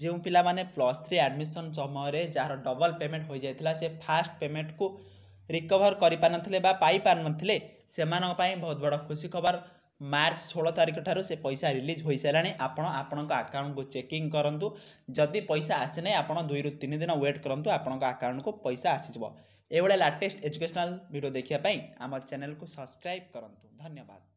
जो पाने plus three admission समय जार डबल पेमेंट हो जाता से फास्ट पेमेंट को रिकवर करें से बहुत बड़ खुशी खबर मार्च षोल तारिख ठार से पैसा रिलीज हो सारा आपण आपण आकाउंट को चेकिंग करूँ जदि पैसा आसी ना दुई रु तीन दिन व्वेट करूँ आपण आकाउंट को पैसा आसीज लाटेस्ट लेटेस्ट एजुकेशनाल भिड देखापी आम चैनल को सब्सक्राइब करूँ धन्यवाद